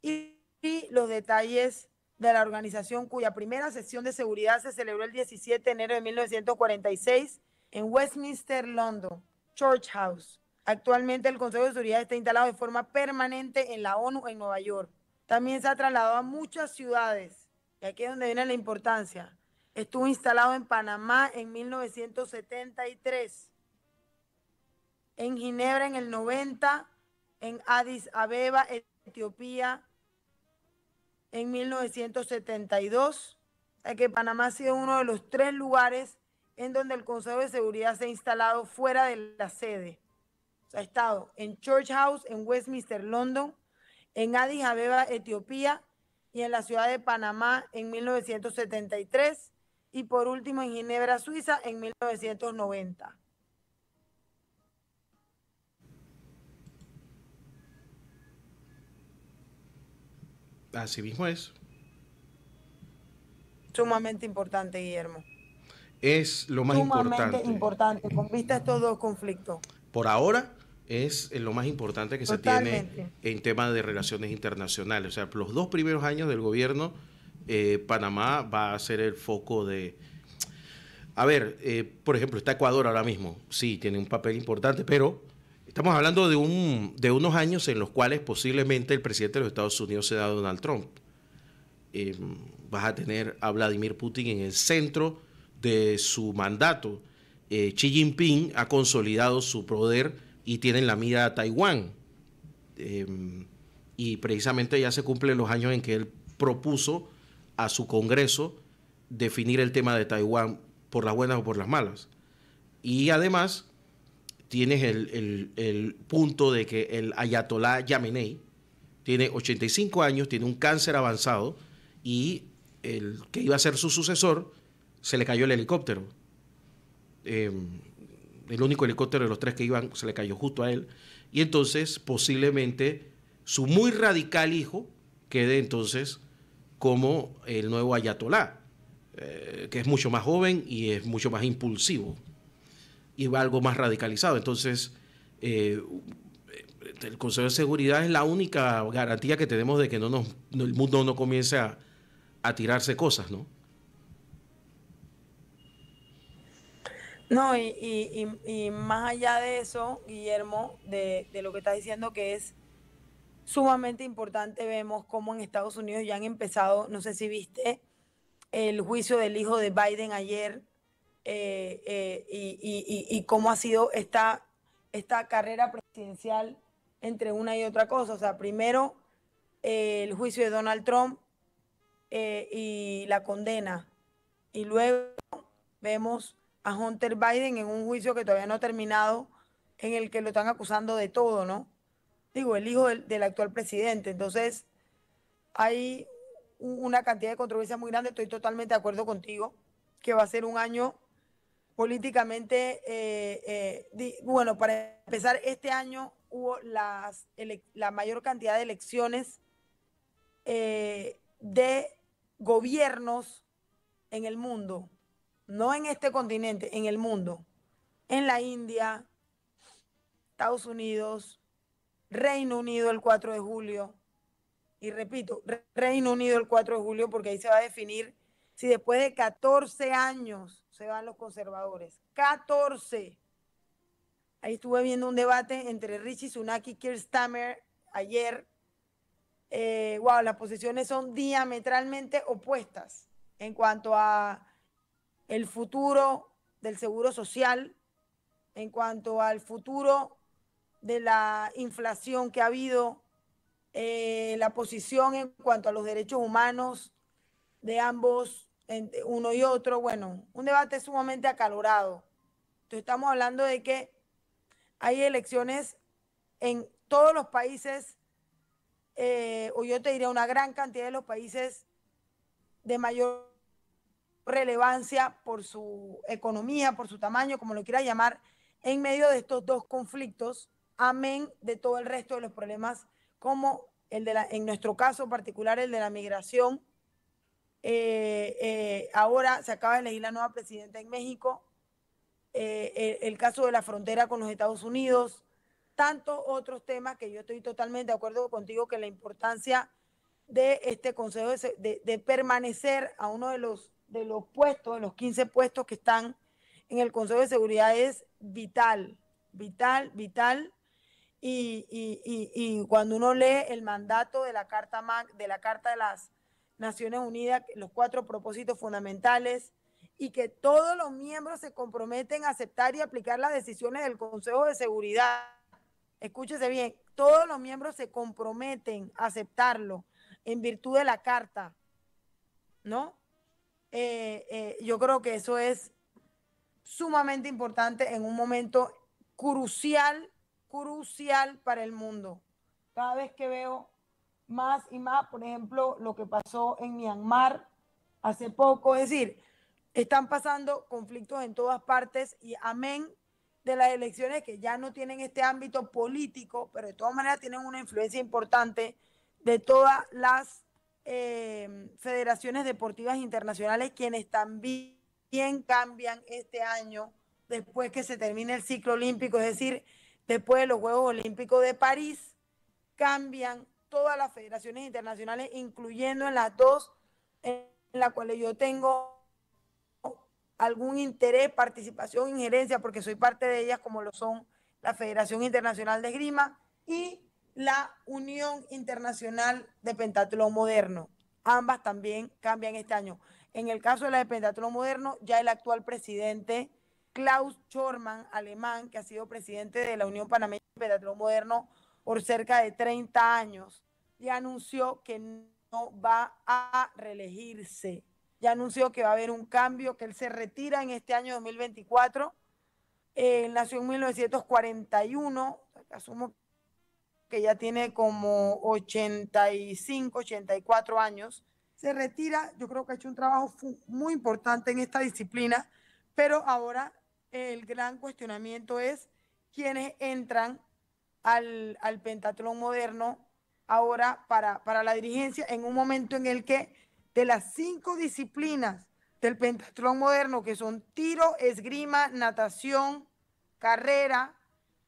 Y, los detalles de la organización cuya primera sesión de seguridad se celebró el 17 de enero de 1946 en Westminster, London, Church House. Actualmente el Consejo de Seguridad está instalado de forma permanente en la ONU en Nueva York. También se ha trasladado a muchas ciudades, y aquí es donde viene la importancia. Estuvo instalado en Panamá en 1973, en Ginebra en el 90, en Addis Abeba, Etiopía, en 1972. que Panamá ha sido uno de los tres lugares en donde el Consejo de Seguridad se ha instalado fuera de la sede ha estado en Church House, en Westminster, London, en Addis Abeba, Etiopía, y en la ciudad de Panamá en 1973, y por último en Ginebra, Suiza, en 1990. Así mismo es. Sumamente importante, Guillermo. Es lo más Sumamente importante. importante, con vista a estos dos conflictos. Por ahora, es eh, lo más importante que se tiene en tema de relaciones internacionales. O sea, los dos primeros años del gobierno, eh, Panamá va a ser el foco de... A ver, eh, por ejemplo, está Ecuador ahora mismo. Sí, tiene un papel importante, pero estamos hablando de, un, de unos años en los cuales posiblemente el presidente de los Estados Unidos sea Donald Trump. vas a tener a Vladimir Putin en el centro de su mandato. Xi Jinping ha consolidado su poder y tienen la mira a Taiwán. Em, y precisamente ya se cumplen los años en que él propuso a su Congreso definir el tema de Taiwán por las buenas o por las malas. Y además tienes el, el punto de que el ayatolá Yamenei tiene 85 años, tiene un cáncer avanzado y el que iba a ser su sucesor se le cayó el helicóptero. Em, el único helicóptero de los tres que iban se le cayó justo a él. Y entonces posiblemente su muy radical hijo quede entonces como el nuevo ayatolá, eh, que es mucho más joven y es mucho más impulsivo y va algo más radicalizado. Entonces, eh, el Consejo de Seguridad es la única garantía que tenemos de que no el mundo no comience a, a tirarse cosas, ¿no? No, y, más allá de eso, Guillermo, de, lo que estás diciendo que es sumamente importante, vemos cómo en Estados Unidos ya han empezado, no sé si viste, el juicio del hijo de Biden ayer eh, eh, y, cómo ha sido esta, esta carrera presidencial entre una y otra cosa. O sea, primero eh, el juicio de Donald Trump y la condena, y luego vemos a Hunter Biden en un juicio que todavía no ha terminado, en el que lo están acusando de todo, ¿no? Digo, el hijo del, actual presidente. Entonces, hay una cantidad de controversia muy grande, estoy totalmente de acuerdo contigo, que va a ser un año políticamente, eh, eh, bueno, para empezar, este año hubo las, la mayor cantidad de elecciones eh, de gobiernos en el mundo no en este continente, en el mundo, en la India, Estados Unidos, Reino Unido el 4 de julio, y repito, Reino Unido el 4 de julio, porque ahí se va a definir si después de 14 años se van los conservadores. 14. Ahí estuve viendo un debate entre Richie Sunaki y Keir ayer. Eh, wow, las posiciones son diametralmente opuestas en cuanto a el futuro del seguro social, en cuanto al futuro de la inflación que ha habido, eh, la posición en cuanto a los derechos humanos de ambos, uno y otro. Bueno, un debate sumamente acalorado. Entonces estamos hablando de que hay elecciones en todos los países, eh, o yo te diría una gran cantidad de los países de mayor relevancia por su economía, por su tamaño, como lo quiera llamar, en medio de estos dos conflictos, amén de todo el resto de los problemas, como el de la, en nuestro caso particular, el de la migración. Eh, eh, ahora se acaba de elegir la nueva presidenta en México, eh, el, caso de la frontera con los Estados Unidos, tantos otros temas que yo estoy totalmente de acuerdo contigo que la importancia de este Consejo de permanecer a uno de los de los puestos, de los 15 puestos que están en el Consejo de Seguridad es vital, vital, vital. Y, cuando uno lee el mandato de la Carta, de la Carta de las Naciones Unidas, los cuatro propósitos fundamentales, y que todos los miembros se comprometen a aceptar y aplicar las decisiones del Consejo de Seguridad. Escúchese bien, todos los miembros se comprometen a aceptarlo en virtud de la Carta, ¿no? Eh, eh, yo creo que eso es sumamente importante en un momento crucial, crucial para el mundo. Cada vez que veo más y más, por ejemplo, lo que pasó en Myanmar hace poco, es decir, están pasando conflictos en todas partes y amén de las elecciones que ya no tienen este ámbito político, pero de todas maneras tienen una influencia importante de todas las Em, federaciones deportivas internacionales quienes también cambian este año después que se termine el ciclo olímpico, es decir, después de los Juegos Olímpicos de París, cambian todas las federaciones internacionales, incluyendo en las dos en las cuales yo tengo algún interés, participación, injerencia, porque soy parte de ellas, como lo son la Federación Internacional de Esgrima y la Unión Internacional de Pentatlón Moderno. Ambas también cambian este año. En el caso de la de Pentatlón Moderno, ya el actual presidente Klaus Schormann, alemán, que ha sido presidente de la Unión Panameña de Pentatlón Moderno por cerca de 30 años, ya anunció que no va a reelegirse. Ya anunció que va a haber un cambio, que él se retira en este año 2024. Eh, él nació en 1941, asumo que ya tiene como 85, 84 años, se retira, yo creo que ha hecho un trabajo muy importante en esta disciplina, pero ahora el gran cuestionamiento es quiénes entran al, al pentatlón moderno ahora para, para la dirigencia en un momento en el que de las cinco disciplinas del pentatlón moderno, que son tiro, esgrima, natación, carrera,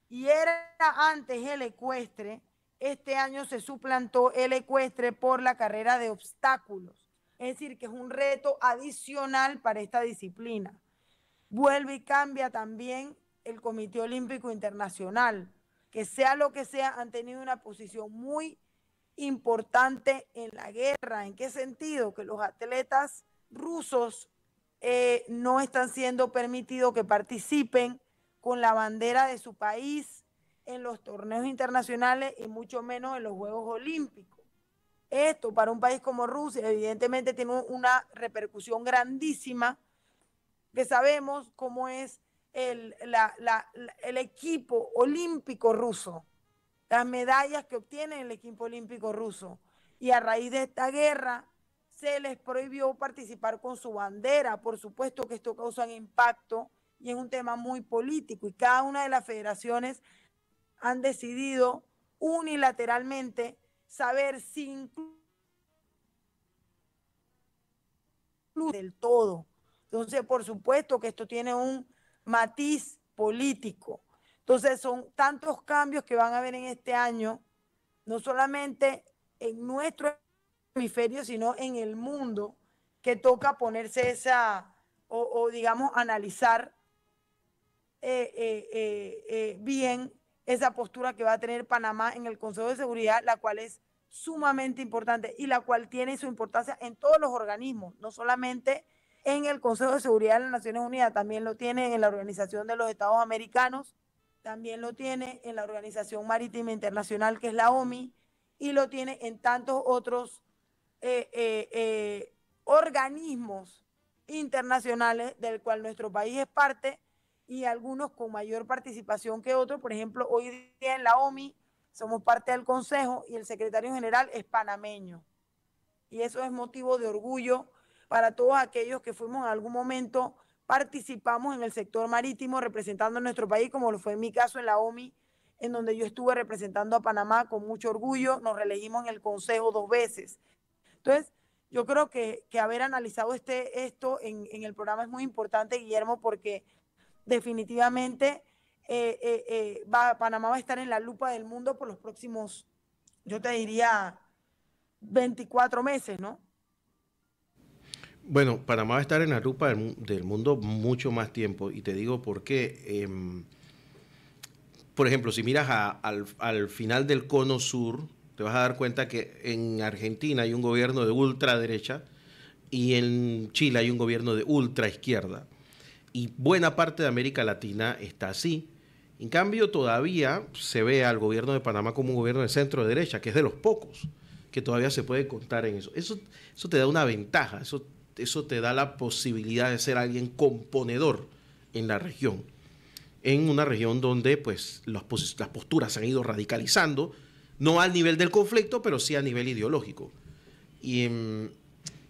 y era antes el ecuestre, este año se suplantó el ecuestre por la carrera de obstáculos. Es decir, que es un reto adicional para esta disciplina. Vuelve y cambia también el Comité Olímpico Internacional, que sea lo que sea, han tenido una posición muy importante en la guerra. ¿En qué sentido? Que los atletas rusos eh, no están siendo permitidos que participen con la bandera de su país en los torneos internacionales y mucho menos en los Juegos Olímpicos. Esto para un país como Rusia evidentemente tiene una repercusión grandísima, que sabemos cómo es el, el equipo olímpico ruso, las medallas que obtiene el equipo olímpico ruso. Y a raíz de esta guerra se les prohibió participar con su bandera. Por supuesto que esto causa un impacto y es un tema muy político. Y cada una de las federaciones han decidido unilateralmente saber si del todo. Entonces, por supuesto que esto tiene un matiz político. Entonces, son tantos cambios que van a haber en este año, no solamente en nuestro hemisferio, sino en el mundo, que toca ponerse esa, o, o digamos, analizar eh, eh, eh, bien esa postura que va a tener Panamá en el Consejo de Seguridad, la cual es sumamente importante y la cual tiene su importancia en todos los organismos, no solamente en el Consejo de Seguridad de las Naciones Unidas, también lo tiene en la Organización de los Estados Americanos, también lo tiene en la Organización Marítima Internacional, que es la OMI, y lo tiene en tantos otros organismos internacionales del cual nuestro país es parte y algunos con mayor participación que otros. Por ejemplo, hoy día en la OMI somos parte del Consejo y el secretario general es panameño. Y eso es motivo de orgullo para todos aquellos que fuimos en algún momento, participamos en el sector marítimo representando a nuestro país, como lo fue en mi caso en la OMI, en donde yo estuve representando a Panamá con mucho orgullo, nos reelegimos en el Consejo dos veces. Entonces, yo creo que, haber analizado este, esto en, en el programa es muy importante, Guillermo, porque definitivamente eh, eh, eh, Panamá va a estar en la lupa del mundo por los próximos, yo te diría, 24 meses, ¿no? Bueno, Panamá va a estar en la lupa del, mundo mucho más tiempo y te digo por qué. Em, por ejemplo, si miras al, final del cono sur, te vas a dar cuenta que en Argentina hay un gobierno de ultraderecha y en Chile hay un gobierno de ultra izquierda y buena parte de América Latina está así. En cambio, todavía se ve al gobierno de Panamá como un gobierno de centro de derecha, que es de los pocos que todavía se puede contar en eso. Eso, eso te da una ventaja, eso, eso te da la posibilidad de ser alguien componedor en la región. En una región donde pues, las, las posturas se han ido radicalizando, no al nivel del conflicto, pero sí a nivel ideológico. Y, mm,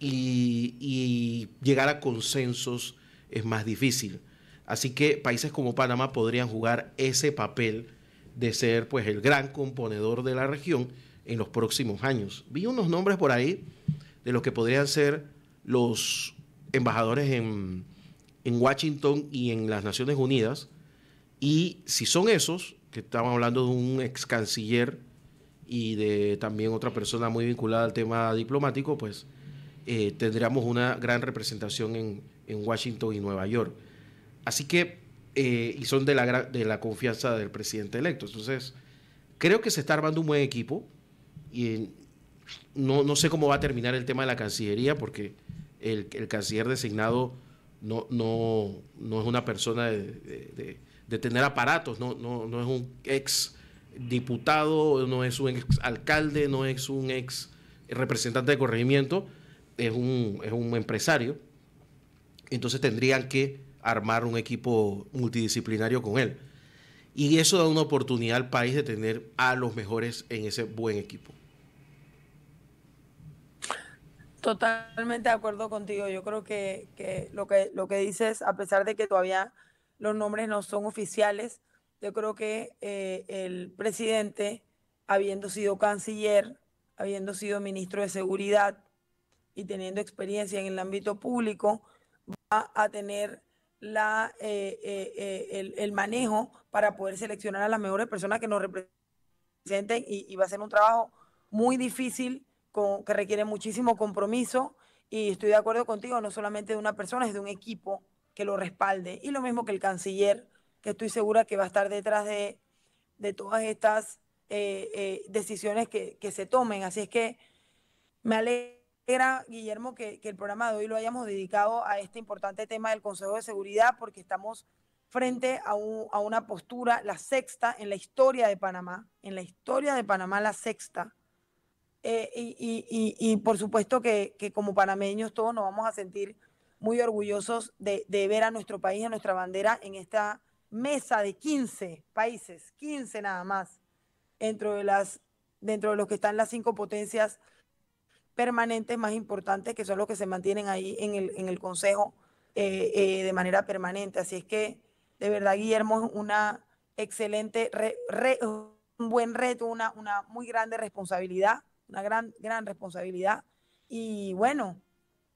y llegar a consensos es más difícil. Así que países como Panamá podrían jugar ese papel de ser pues el gran componedor de la región en los próximos años. Vi unos nombres por ahí de los que podrían ser los embajadores en, Washington y en las Naciones Unidas. Y si son esos, que estaban hablando de un ex canciller y de también otra persona muy vinculada al tema diplomático, pues eh, tendríamos una gran representación en, en Washington y Nueva York. Así que, eh, y son de la, de la confianza del presidente electo. Entonces, creo que se está armando un buen equipo y eh, no, sé cómo va a terminar el tema de la Cancillería porque el, canciller designado no, no, no es una persona de, tener aparatos, no, no, es un ex diputado, no es un ex alcalde, no es un ex representante de corregimiento, es es un empresario entonces tendrían que armar un equipo multidisciplinario con él. Y eso da una oportunidad al país de tener a los mejores en ese buen equipo. Totalmente de acuerdo contigo. Yo creo que, lo que dices, a pesar de que todavía los nombres no son oficiales, yo creo que eh, el presidente, habiendo sido canciller, habiendo sido ministro de Seguridad y teniendo experiencia en el ámbito público, a tener la, eh, eh, eh, el, el, manejo para poder seleccionar a las mejores personas que nos representen y, va a ser un trabajo muy difícil con, que requiere muchísimo compromiso y estoy de acuerdo contigo, no solamente de una persona, es de un equipo que lo respalde. Y lo mismo que el canciller, que estoy segura que va a estar detrás de, de todas estas decisiones que, que se tomen. Así es que me alegro era, Guillermo, que, que, el programa de hoy lo hayamos dedicado a este importante tema del Consejo de Seguridad, porque estamos frente a, a una postura, la sexta en la historia de Panamá, en la historia de Panamá, la sexta. Eh, y, y, y, por supuesto que, que, como panameños todos nos vamos a sentir muy orgullosos de, de ver a nuestro país, a nuestra bandera en esta mesa de 15 países, 15 nada más, dentro de, las, dentro de los que están las cinco potencias permanentes más importantes, que son los que se mantienen ahí en el, en el Consejo eh, eh, de manera permanente. Así es que, de verdad, Guillermo, es una excelente, un buen reto, una, una muy grande responsabilidad, una gran, gran responsabilidad. Y bueno,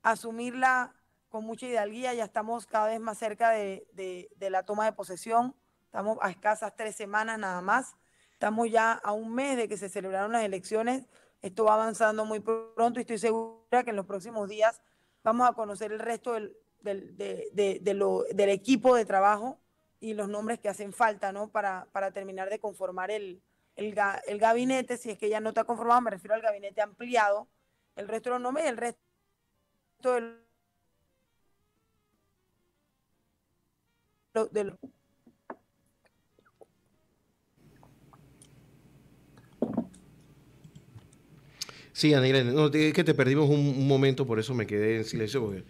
asumirla con mucha hidalguía, ya estamos cada vez más cerca de, de la toma de posesión, estamos a escasas tres semanas nada más, estamos ya a un mes de que se celebraron las elecciones esto va avanzando muy pronto y estoy segura que en los próximos días vamos a conocer el resto del, de, del equipo de trabajo y los nombres que hacen falta, ¿no? Para, para terminar de conformar el, gabinete, si es que ya no está conformado, me refiero al gabinete ampliado, el resto de los nombres y el resto de, Sí, Irene. no, es que te perdimos un, momento, por eso me quedé en silencio, porque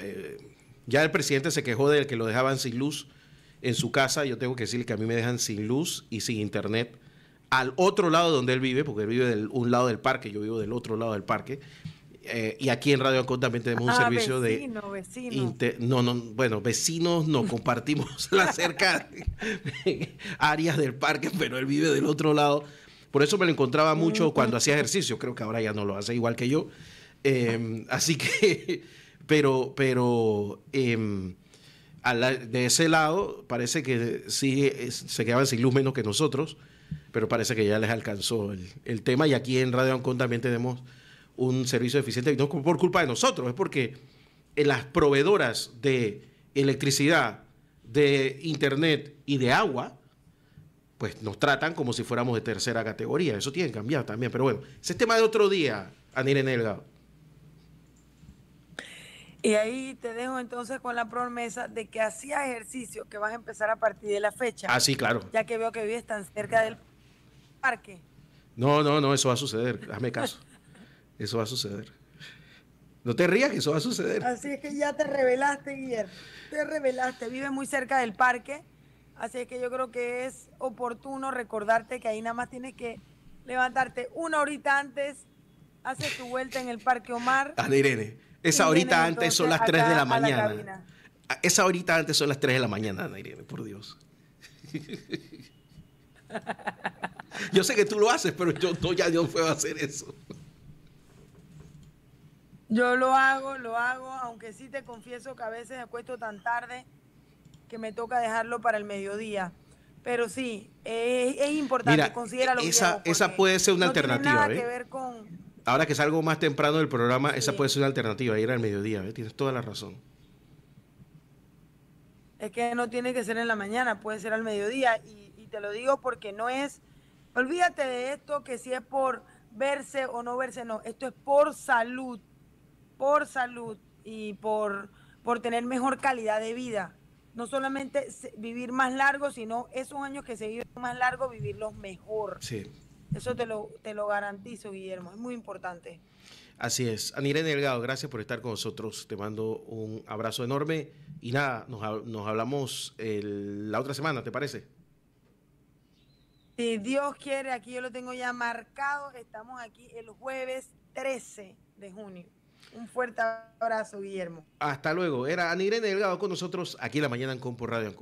eh, ya el presidente se quejó de que lo dejaban sin luz en su casa. Yo tengo que decirle que a mí me dejan sin luz y sin internet al otro lado donde él vive, porque él vive de un lado del parque, yo vivo del otro lado del parque. Eh, y aquí en Radio Ancon también tenemos un ah, servicio de. Vecino. vecino. no, no, bueno, vecinos no compartimos las [laughs] cerca [laughs] áreas del parque, pero él vive del otro lado. Por eso me lo encontraba mucho cuando hacía ejercicio. Creo que ahora ya no lo hace igual que yo. Em, [laughs] así que, pero, pero em, de ese lado parece que sí se quedaban sin luz menos que nosotros, pero parece que ya les alcanzó el, tema. Y aquí en Radio Ancon también tenemos un servicio eficiente, no por culpa de nosotros, es porque las proveedoras de electricidad, de internet y de agua pues nos tratan como si fuéramos de tercera categoría. Eso tiene que cambiar también. Pero bueno, ese es tema de otro día, Anine Delgado. Y ahí te dejo entonces con la promesa de que hacía ejercicio que vas a empezar a partir de la fecha. Ah, sí, claro. Ya que veo que vives tan cerca del parque. No, no, no, eso va a suceder. Hazme caso. eso va a suceder. No te rías, que eso va a suceder. Así es que ya te revelaste, Guillermo. Te revelaste. Vives muy cerca del parque Así es que yo creo que es oportuno recordarte que ahí nada más tienes que levantarte una horita antes, haces tu vuelta en el Parque Omar. Ana Irene. Ah, esa horita antes son las 3 de la mañana. Esa horita antes son las 3 de la mañana, Ana Irene, por Dios. [laughs] Yo sé que tú lo haces, pero yo no, ya no puedo hacer eso. Yo lo hago, lo hago, aunque sí te confieso que a veces me acuesto tan tarde que me toca dejarlo para el mediodía. Pero sí, es, es importante, Mira, que Esa, esa puede ser una alternativa. ¿eh? que Ahora que salgo más temprano del programa, esa puede ser una alternativa, ir al mediodía, ¿eh? tienes toda la razón. Es que no tiene que ser en la mañana, puede ser al mediodía. Y, te lo digo porque no es, olvídate de esto que si es por verse o no verse, no, esto es por salud, por salud y por, por tener mejor calidad de vida no solamente vivir más largo, sino esos años que se viven más largo, vivirlos mejor. Sí. Eso te lo, te lo garantizo, Guillermo, es muy importante. Así es. Anirene Delgado, gracias por estar con nosotros. Te mando un abrazo enorme y nada, nos, hablamos la otra semana, ¿te parece? Si Dios quiere, aquí yo lo tengo ya marcado, estamos aquí el jueves 13 de junio. Un fuerte abrazo, Guillermo. Hasta luego. Era Anirene Delgado con nosotros aquí en la mañana en Compo Radio